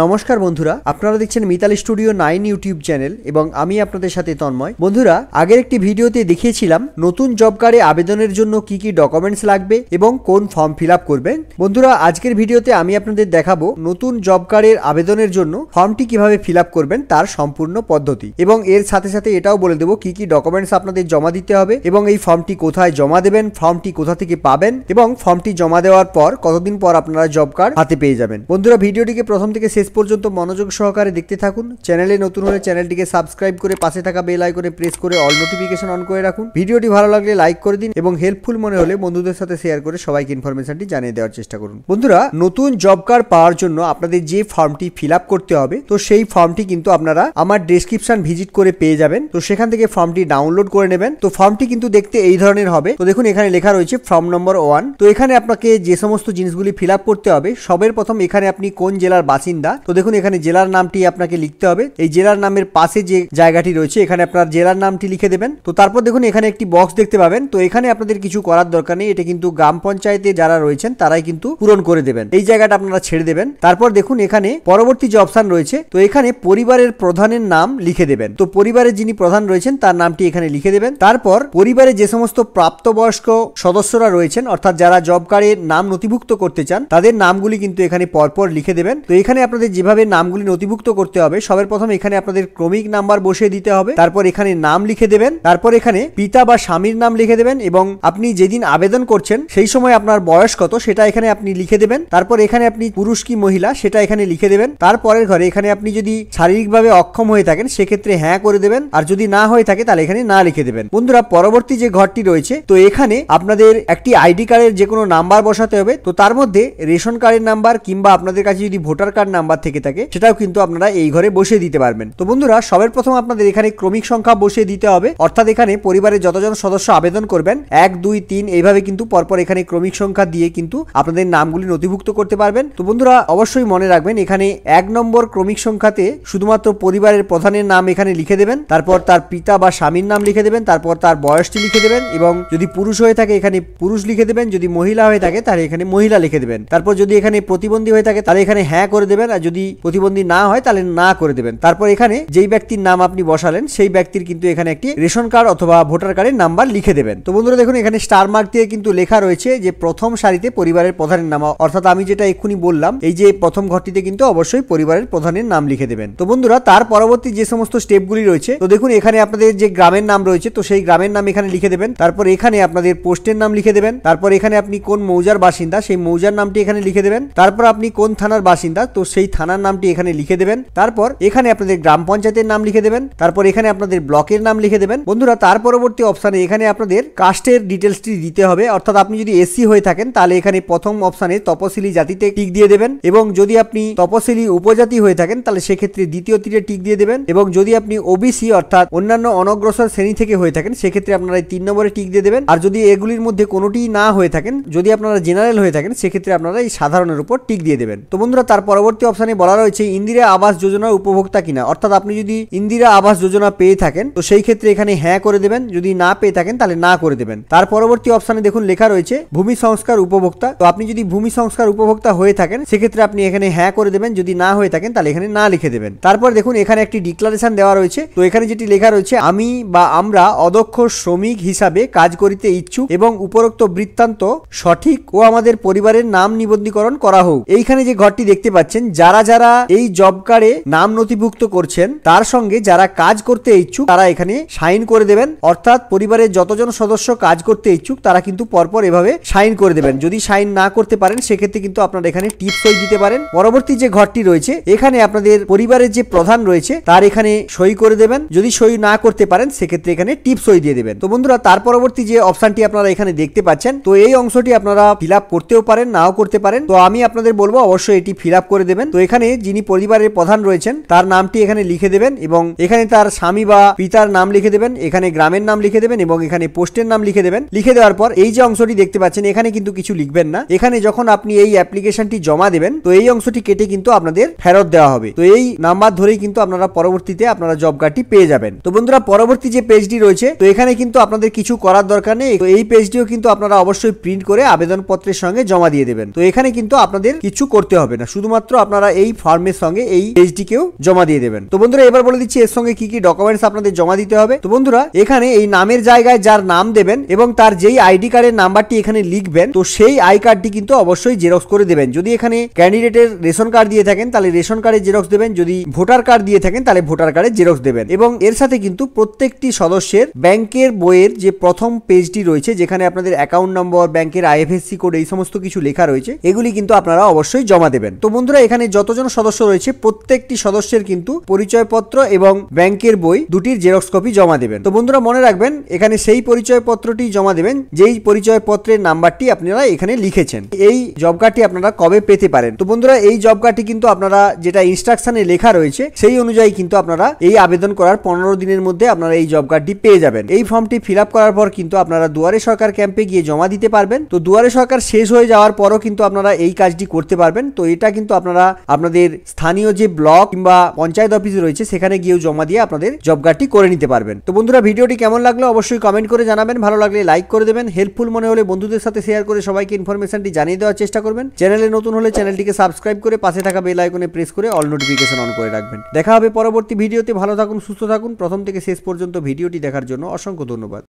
নমস্কার বন্ধুরা আপনারা দেখছেন Mitali studio nine YouTube channel এবং আমি আপনাদের সাথে তন্ময় বন্ধুরা আগের একটি ভিডিওতে দেখিয়েছিলাম নতুন জব কার্ডে আবেদনের জন্য কি কি ডকুমেন্টস লাগবে এবং কোন ফর্ম ফিল করবেন বন্ধুরা আজকের ভিডিওতে আমি আপনাদের দেখাবো নতুন জব কার্ডের আবেদনের জন্য ফর্মটি কিভাবে ফিল করবেন তার সম্পূর্ণ পদ্ধতি এবং এর সাথে সাথে এটাও বলে দেবো কি কি ডকুমেন্টস আপনাদের জমা দিতে হবে এবং এই ফর্মটি কোথায় জমা দেবেন ফর্মটি কোথা থেকে পাবেন এবং ফর্মটি জমা দেওয়ার পর কতদিন পর আপনারা জব কার্ড হাতে পেয়ে যাবেন বন্ধুরা ভিডিওটিকে প্রথম থেকে শেষ পর্যন্ত মনোযোগ সহকারে দেখতে থাকুন চ্যানেলে নতুন হলে চ্যানেলটিকে সাবস্ক্রাইব করে পাশে থাকা বেল আইকনে প্রেস করে অল নোটিফিকেশন অন করে রাখুন ভিডিওটি ভালো লাগলে লাইক করে দিন এবং হেল্পফুল মনে হলে বন্ধুদের সাথে শেয়ার করে সবাইকে ইনফরমেশনটি জানিয়ে দেওয়ার চেষ্টা করুন বন্ধুরা নতুন জব কার্ড পাওয়ার জন্য আপনাদের যে ফর্মটি ফিল করতে হবে তো সেই ফর্মটি কিন্তু আপনারা আমার ডেসক্রিপশন ভিজিট করে পেয়ে যাবেন তো সেখান থেকে ফর্মটি ডাউনলোড করে নেবেন তো ফর্মটি কিন্তু দেখতে এই ধরনের হবে তো দেখুন এখানে লেখা রয়েছে ফর্ম নম্বর ওয়ান তো এখানে আপনাকে যে সমস্ত জিনিসগুলি ফিল করতে হবে সবের প্রথম এখানে আপনি কোন জেলার বাসিন্দা তো দেখুন এখানে জেলার নামটি আপনাকে লিখতে হবে এই জেলার নামের পাশে যে জায়গাটি রয়েছে এখানে আপনার জেলার নামটি লিখে দেবেন তো তারপর দেখুন এখানে একটি বক্স দেখতে পাবেন তো এখানে আপনাদের কিছু করার দরকার নেই এটা কিন্তু গ্রাম পঞ্চায়েতে যারা রয়েছেন তারাই কিন্তু পূরণ করে দেবেন এই জায়গাটা আপনারা ছেড়ে দেবেন তারপর দেখুন এখানে পরবর্তী যে অপশান রয়েছে তো এখানে পরিবারের প্রধানের নাম লিখে দেবেন তো পরিবারের যিনি প্রধান রয়েছেন তার নামটি এখানে লিখে দেবেন তারপর পরিবারে যে সমস্ত প্রাপ্তবয়স্ক সদস্যরা রয়েছেন অর্থাৎ যারা জব কার্ডে নাম নথিভুক্ত করতে চান তাদের নামগুলি কিন্তু এখানে পরপর লিখে দেবেন তো এখানে আপনাদের আপনাদের যেভাবে নামগুলি নথিভুক্ত করতে হবে সবের প্রথম এখানে আপনাদের ক্রমিক নাম্বার বসিয়ে দিতে হবে তারপর এখানে নাম লিখে দেবেন তারপর এখানে পিতা বা স্বামীর নাম লিখে দেবেন এবং আপনি যেদিন আবেদন করছেন সেই সময় আপনার বয়স কত সেটা এখানে আপনি লিখে দেবেন তারপর এখানে আপনি পুরুষ কি মহিলা সেটা এখানে লিখে দেবেন তারপরের ঘরে এখানে আপনি যদি শারীরিকভাবে অক্ষম হয়ে থাকেন সেক্ষেত্রে হ্যাঁ করে দেবেন আর যদি না হয়ে থাকে তাহলে এখানে না লিখে দেবেন বন্ধুরা পরবর্তী যে ঘরটি রয়েছে তো এখানে আপনাদের একটি আইডি কার্ডের যে কোনো নাম্বার বসাতে হবে তো তার মধ্যে রেশন কার্ডের নাম্বার কিংবা আপনাদের কাছে যদি ভোটার কার্ড নাম্বার নাম্বার থেকে থাকে সেটাও কিন্তু আপনারা এই ঘরে বসিয়ে দিতে পারবেন তো বন্ধুরা সবের প্রথম আপনাদের এখানে ক্রমিক সংখ্যা বসিয়ে দিতে হবে অর্থাৎ এখানে পরিবারের যতজন সদস্য আবেদন করবেন এক দুই তিন এইভাবে কিন্তু পরপর এখানে ক্রমিক সংখ্যা দিয়ে কিন্তু আপনাদের নামগুলি নথিভুক্ত করতে পারবেন তো বন্ধুরা অবশ্যই মনে রাখবেন এখানে এক নম্বর ক্রমিক সংখ্যাতে শুধুমাত্র পরিবারের প্রধানের নাম এখানে লিখে দেবেন তারপর তার পিতা বা স্বামীর নাম লিখে দেবেন তারপর তার বয়সটি লিখে দেবেন এবং যদি পুরুষ হয়ে থাকে এখানে পুরুষ লিখে দেবেন যদি মহিলা হয়ে থাকে তাহলে এখানে মহিলা লিখে দেবেন তারপর যদি এখানে প্রতিবন্ধী হয়ে থাকে তাহলে এখানে হ্যাঁ করে দেবেন আর যদি প্রতিবন্ধী না হয় তাহলে না করে দেবেন তারপর এখানে যেই ব্যক্তির নাম আপনি বসালেন সেই ব্যক্তির কিন্তু এখানে একটি রেশন কার্ড অথবা ভোটার কার্ডের নাম্বার লিখে দেবেন তো বন্ধুরা দেখুন এখানে স্টার মার্ক দিয়ে কিন্তু লেখা রয়েছে যে প্রথম সারিতে পরিবারের প্রধানের নাম অর্থাৎ আমি যেটা এক্ষুনি বললাম এই যে প্রথম ঘরটিতে কিন্তু অবশ্যই পরিবারের প্রধানের নাম লিখে দেবেন তো বন্ধুরা তার পরবর্তী যে সমস্ত স্টেপগুলি রয়েছে তো দেখুন এখানে আপনাদের যে গ্রামের নাম রয়েছে তো সেই গ্রামের নাম এখানে লিখে দেবেন তারপর এখানে আপনাদের পোস্টের নাম লিখে দেবেন তারপর এখানে আপনি কোন মৌজার বাসিন্দা সেই মৌজার নামটি এখানে লিখে দেবেন তারপর আপনি কোন থানার বাসিন্দা তো সেই সেই থানার নামটি এখানে লিখে দেবেন তারপর এখানে আপনাদের গ্রাম পঞ্চায়েতের নাম লিখে দেবেন তারপর এখানে আপনাদের ব্লকের নাম লিখে দেবেন বন্ধুরা তার পরবর্তী অপশানে এখানে আপনাদের কাস্টের ডিটেলসটি দিতে হবে অর্থাৎ আপনি যদি এসি হয়ে থাকেন তাহলে এখানে প্রথম অপশানে তপশিলি জাতিতে টিক দিয়ে দেবেন এবং যদি আপনি তপশিলি উপজাতি হয়ে থাকেন তাহলে সেক্ষেত্রে দ্বিতীয় তীরে টিক দিয়ে দেবেন এবং যদি আপনি ওবিসি অর্থাৎ অন্যান্য অনগ্রসর শ্রেণী থেকে হয়ে থাকেন সেক্ষেত্রে আপনারা এই তিন নম্বরে টিক দিয়ে দেবেন আর যদি এগুলির মধ্যে কোনোটিই না হয়ে থাকেন যদি আপনারা জেনারেল হয়ে থাকেন সেক্ষেত্রে আপনারা এই সাধারণের উপর টিক দিয়ে দেবেন তো বন্ধুরা তার পরবর্তী অপশানে বলা রয়েছে ইন্দিরা আবাস যোজনার উপভোক্তা কিনা অর্থাৎ আপনি যদি ইন্দিরা আবাস যোজনা পেয়ে থাকেন তো সেই ক্ষেত্রে এখানে হ্যাঁ করে দেবেন যদি না পেয়ে থাকেন তাহলে না করে দেবেন তার পরবর্তী অপশানে দেখুন লেখা রয়েছে ভূমি সংস্কার উপভোক্তা তো আপনি যদি ভূমি সংস্কার উপভোক্তা হয়ে থাকেন সেক্ষেত্রে আপনি এখানে হ্যাঁ করে দেবেন যদি না হয়ে থাকেন তাহলে এখানে না লিখে দেবেন তারপর দেখুন এখানে একটি ডিক্লারেশন দেওয়া রয়েছে তো এখানে যেটি লেখা রয়েছে আমি বা আমরা অদক্ষ শ্রমিক হিসাবে কাজ করিতে ইচ্ছুক এবং উপরোক্ত বৃত্তান্ত সঠিক ও আমাদের পরিবারের নাম নিবন্ধীকরণ করা হোক এইখানে যে ঘরটি দেখতে পাচ্ছেন যা যারা যারা এই জব কার্ডে নাম নথিভুক্ত করছেন তার সঙ্গে যারা কাজ করতে ইচ্ছুক তারা এখানে সাইন করে দেবেন অর্থাৎ পরিবারের যতজন সদস্য কাজ করতে ইচ্ছুক তারা কিন্তু পরপর এভাবে সাইন করে দেবেন যদি সাইন না করতে পারেন সেক্ষেত্রে কিন্তু আপনারা এখানে টিপসই দিতে পারেন পরবর্তী যে ঘরটি রয়েছে এখানে আপনাদের পরিবারের যে প্রধান রয়েছে তার এখানে সই করে দেবেন যদি সই না করতে পারেন সেক্ষেত্রে এখানে টিপসই দিয়ে দেবেন তো বন্ধুরা তার পরবর্তী যে অপশানটি আপনারা এখানে দেখতে পাচ্ছেন তো এই অংশটি আপনারা ফিল করতেও পারেন নাও করতে পারেন তো আমি আপনাদের বলবো অবশ্যই এটি ফিল করে দেবেন তো এখানে যিনি পরিবারের প্রধান রয়েছেন তার নামটি এখানে লিখে দেবেন এবং এখানে তার স্বামী বা পিতার নাম লিখে দেবেন এখানে গ্রামের নাম লিখে দেবেন এবং এখানে পোস্টের নাম লিখে দেবেন লিখে দেওয়ার পর এই যে অংশটি দেখতে পাচ্ছেন এখানে কিন্তু কিছু লিখবেন না এখানে যখন আপনি এই অ্যাপ্লিকেশনটি জমা দেবেন তো এই অংশটি কেটে কিন্তু আপনাদের ফেরত দেওয়া হবে তো এই নাম্বার ধরেই কিন্তু আপনারা পরবর্তীতে আপনারা জব কার্ডটি পেয়ে যাবেন তো বন্ধুরা পরবর্তী যে পেজটি রয়েছে তো এখানে কিন্তু আপনাদের কিছু করার দরকার নেই তো এই পেজটিও কিন্তু আপনারা অবশ্যই প্রিন্ট করে আবেদনপত্রের সঙ্গে জমা দিয়ে দেবেন তো এখানে কিন্তু আপনাদের কিছু করতে হবে না শুধুমাত্র আপনারা আপনারা এই ফর্মের সঙ্গে এই পেজটিকেও জমা দিয়ে দেবেন তো বন্ধুরা এবার বলে দিচ্ছি এর সঙ্গে কি কি ডকুমেন্টস আপনাদের জমা দিতে হবে তো বন্ধুরা এখানে এই নামের জায়গায় যার নাম দেবেন এবং তার যেই আইডি কার্ডের নাম্বারটি এখানে লিখবেন তো সেই আই কার্ডটি কিন্তু অবশ্যই জেরক্স করে দেবেন যদি এখানে ক্যান্ডিডেটের রেশন কার্ড দিয়ে থাকেন তাহলে রেশন কার্ডের জেরক্স দেবেন যদি ভোটার কার্ড দিয়ে থাকেন তাহলে ভোটার কার্ডের জেরক্স দেবেন এবং এর সাথে কিন্তু প্রত্যেকটি সদস্যের ব্যাংকের বইয়ের যে প্রথম পেজটি রয়েছে যেখানে আপনাদের অ্যাকাউন্ট নম্বর ব্যাংকের আইএফএসসি কোড এই সমস্ত কিছু লেখা রয়েছে এগুলি কিন্তু আপনারা অবশ্যই জমা দেবেন তো বন্ধুরা এখানে যতজন সদস্য রয়েছে প্রত্যেকটি সদস্যের কিন্তু পরিচয়পত্র এবং ব্যাংকের বই দুটির জেরক্স কপি জমা দেবেন তো বন্ধুরা মনে রাখবেন এখানে সেই পরিচয়পত্রটি জমা দেবেন যেই পরিচয়পত্রের নাম্বারটি আপনারা এখানে লিখেছেন এই জব কার্ডটি আপনারা কবে পেতে পারেন তো বন্ধুরা এই জব কার্ডটি কিন্তু আপনারা যেটা ইনস্ট্রাকশনে লেখা রয়েছে সেই অনুযায়ী কিন্তু আপনারা এই আবেদন করার পনেরো দিনের মধ্যে আপনারা এই জব কার্ডটি পেয়ে যাবেন এই ফর্মটি ফিল করার পর কিন্তু আপনারা দুয়ারে সরকার ক্যাম্পে গিয়ে জমা দিতে পারবেন তো দুয়ারে সরকার শেষ হয়ে যাওয়ার পরও কিন্তু আপনারা এই কাজটি করতে পারবেন তো এটা কিন্তু আপনারা আপনাদের স্থানীয় যে ব্লক কিংবা পঞ্চায়েত অফিস রয়েছে সেখানে গিয়েও জমা দিয়ে আপনাদের জব কার্ডটি করে নিতে পারবেন তো বন্ধুরা ভিডিওটি কেমন লাগলো অবশ্যই কমেন্ট করে জানাবেন ভালো লাগলে লাইক করে দেবেন হেল্পফুল মনে হলে বন্ধুদের সাথে শেয়ার করে সবাইকে ইনফরমেশনটি জানিয়ে দেওয়ার চেষ্টা করবেন চ্যানেলে নতুন হলে চ্যানেলটিকে সাবস্ক্রাইব করে পাশে থাকা বেল আইকনে প্রেস করে অল নোটিফিকেশন অন করে রাখবেন দেখা হবে পরবর্তী ভিডিওতে ভালো থাকুন সুস্থ থাকুন প্রথম থেকে শেষ পর্যন্ত ভিডিওটি দেখার জন্য অসংখ্য ধন্যবাদ